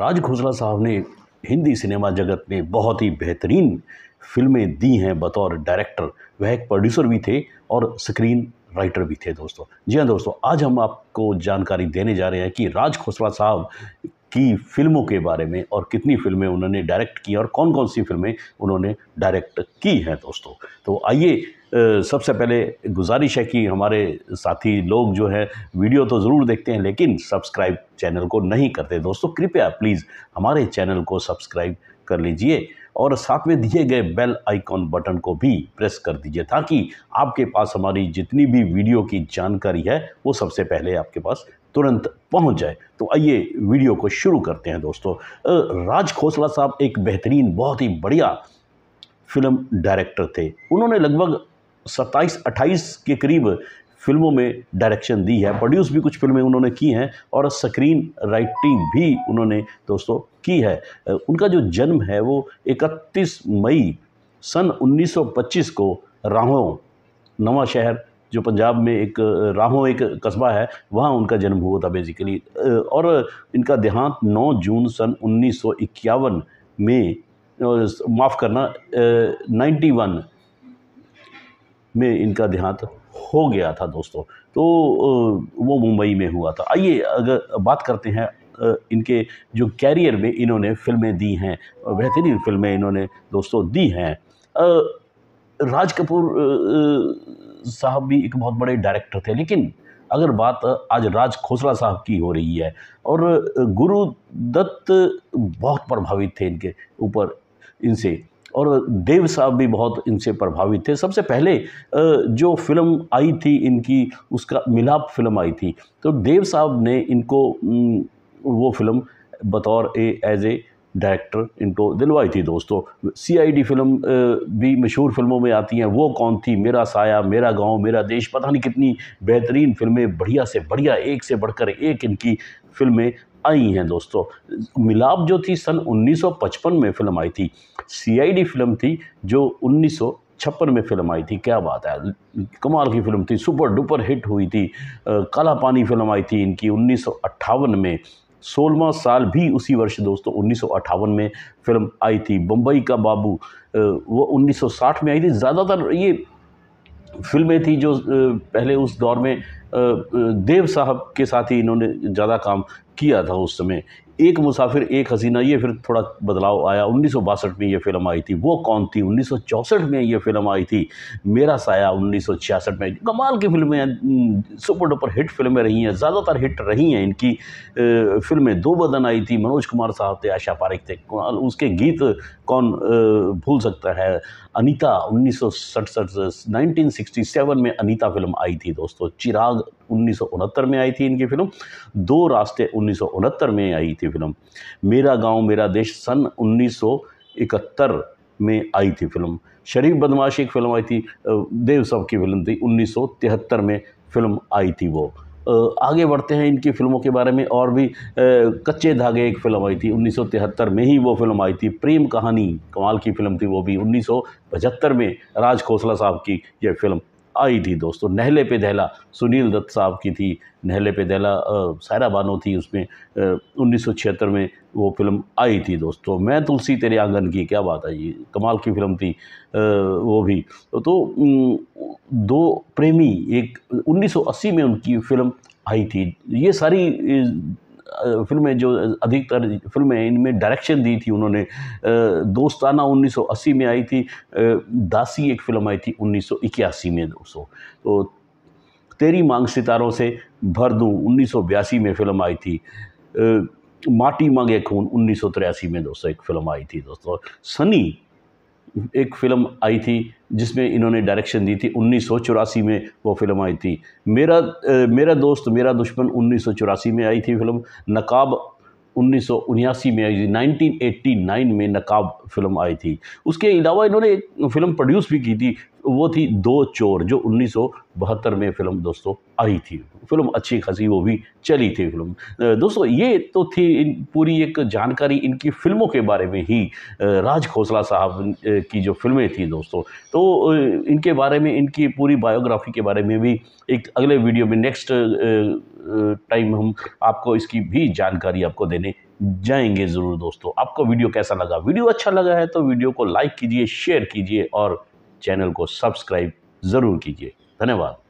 राज खोसला साहब ने हिंदी सिनेमा जगत में बहुत ही बेहतरीन फिल्में दी हैं बतौर डायरेक्टर वह एक प्रोड्यूसर भी थे और स्क्रीन राइटर भी थे दोस्तों जी हाँ दोस्तों आज हम आपको जानकारी देने जा रहे हैं कि राज खोसला साहब की फिल्मों के बारे में और कितनी फिल्में उन्होंने डायरेक्ट की और कौन कौन सी फिल्में उन्होंने डायरेक्ट की हैं दोस्तों तो आइए सबसे पहले गुजारिश है कि हमारे साथी लोग जो है वीडियो तो ज़रूर देखते हैं लेकिन सब्सक्राइब चैनल को नहीं करते दोस्तों कृपया प्लीज़ हमारे चैनल को सब्सक्राइब कर लीजिए और साथ में दिए गए बेल आइकॉन बटन को भी प्रेस कर दीजिए ताकि आपके पास हमारी जितनी भी वीडियो की जानकारी है वो सबसे पहले आपके पास तुरंत पहुंच जाए तो आइए वीडियो को शुरू करते हैं दोस्तों राज खोसला साहब एक बेहतरीन बहुत ही बढ़िया फिल्म डायरेक्टर थे उन्होंने लगभग सत्ताईस अट्ठाईस के करीब फिल्मों में डायरेक्शन दी है प्रोड्यूस भी कुछ फिल्में उन्होंने की हैं और स्क्रीन राइटिंग भी उन्होंने दोस्तों की है उनका जो जन्म है वो 31 मई सन 1925 को राहों नवा शहर जो पंजाब में एक राहों एक कस्बा है वहाँ उनका जन्म हुआ था बेसिकली और इनका देहांत 9 जून सन उन्नीस में माफ़ करना नाइन्टी वन में इनका देहांत हो गया था दोस्तों तो वो मुंबई में हुआ था आइए अगर बात करते हैं इनके जो कैरियर में इन्होंने फिल्में दी हैं बेहतरीन फिल्में इन्होंने दोस्तों दी हैं राज कपूर साहब भी एक बहुत बड़े डायरेक्टर थे लेकिन अगर बात आज राज खोसला साहब की हो रही है और गुरुदत्त बहुत प्रभावित थे इनके ऊपर इनसे और देव साहब भी बहुत इनसे प्रभावित थे सबसे पहले जो फिल्म आई थी इनकी उसका मिलाप फिल्म आई थी तो देव साहब ने इनको वो फिल्म बतौर ए एज ए डायरेक्टर इनको दिलवाई थी दोस्तों सीआईडी फिल्म भी मशहूर फिल्मों में आती हैं वो कौन थी मेरा साया मेरा गांव मेरा देश पता नहीं कितनी बेहतरीन फिल्में बढ़िया से बढ़िया एक से बढ़कर एक इनकी फिल्में आई हैं दोस्तों मिलाप जो थी सन 1955 में फिल्म आई थी सीआईडी फिल्म थी जो उन्नीस छप्पन में फिल्म आई थी क्या बात है कमाल की फिल्म थी सुपर डुपर हिट हुई थी आ, काला पानी फिल्म आई थी इनकी उन्नीस में सोलवा साल भी उसी वर्ष दोस्तों उन्नीस में फिल्म आई थी बम्बई का बाबू वो 1960 में आई थी ज़्यादातर ये फिल्में थी जो पहले उस दौर में देव साहब के साथ ही इन्होंने ज़्यादा काम किया था उस समय एक मुसाफिर एक हसीना ये फिर थोड़ा बदलाव आया उन्नीस में ये फिल्म आई थी वो कौन थी उन्नीस में ये फिल्म आई थी मेरा साया उन्नीस में कमाल की फिल्में सुपर डुपर हिट फिल्में रही हैं ज़्यादातर हिट रही हैं इनकी फिल्में दो बदन आई थी मनोज कुमार साहब थे आशा पारिक थे उसके गीत कौन भूल सकता है अनीता उन्नीस सौ में अनीता फिल्म आई थी दोस्तों चिराग उन्नीस में आई थी इनकी फ़िल्म दो रास्ते उन्नीस में आई थी फिल्म मेरा गांव मेरा देश सन 1971 में आई थी फिल्म शरीफ बदमाश एक फिल्म आई थी देव साहब की फिल्म थी उन्नीस में फिल्म आई थी वो आगे बढ़ते हैं इनकी फ़िल्मों के बारे में और भी कच्चे धागे एक फ़िल्म आई थी 1973 में ही वो फिल्म आई थी प्रेम कहानी कमाल की फ़िल्म थी वो भी 1975 में राज खोसला साहब की यह फ़िल्म आई थी दोस्तों नहले पे दहला सुनील दत्त साहब की थी नहले पे दहला सायरा बानो थी उसमें उन्नीस में वो फिल्म आई थी दोस्तों मैं तुलसी तेरे आंगन की क्या बात है ये कमाल की फिल्म थी आ, वो भी तो दो प्रेमी एक 1980 में उनकी फिल्म आई थी ये सारी फिल्में जो अधिकतर फिल्में इनमें डायरेक्शन दी थी उन्होंने दोस्ताना 1980 में आई थी दासी एक फिल्म आई थी 1981 में दोस्तों तो तेरी मांग सितारों से भर दूँ उन्नीस में फिल्म आई थी माटी मांगे खून उन्नीस में दोस्तों एक फिल्म आई थी दोस्तों सनी एक फ़िल्म आई थी जिसमें इन्होंने डायरेक्शन दी थी उन्नीस में वो फिल्म आई थी मेरा ए, मेरा दोस्त मेरा दुश्मन उन्नीस में आई थी फिल्म नकाब उन्नीस में आई थी 1989 में नकाब फिल्म आई थी उसके अलावा इन्होंने एक फिल्म प्रोड्यूस भी की थी वो थी दो चोर जो उन्नीस में फ़िल्म दोस्तों आई थी फिल्म अच्छी खासी वो भी चली थी फिल्म दोस्तों ये तो थी इन पूरी एक जानकारी इनकी फ़िल्मों के बारे में ही राज खोसला साहब की जो फिल्में थी दोस्तों तो इनके बारे में इनकी पूरी बायोग्राफी के बारे में भी एक अगले वीडियो में नेक्स्ट टाइम हम आपको इसकी भी जानकारी आपको देने जाएंगे ज़रूर दोस्तों आपको वीडियो कैसा लगा वीडियो अच्छा लगा है तो वीडियो को लाइक कीजिए शेयर कीजिए और चैनल को सब्सक्राइब ज़रूर कीजिए धन्यवाद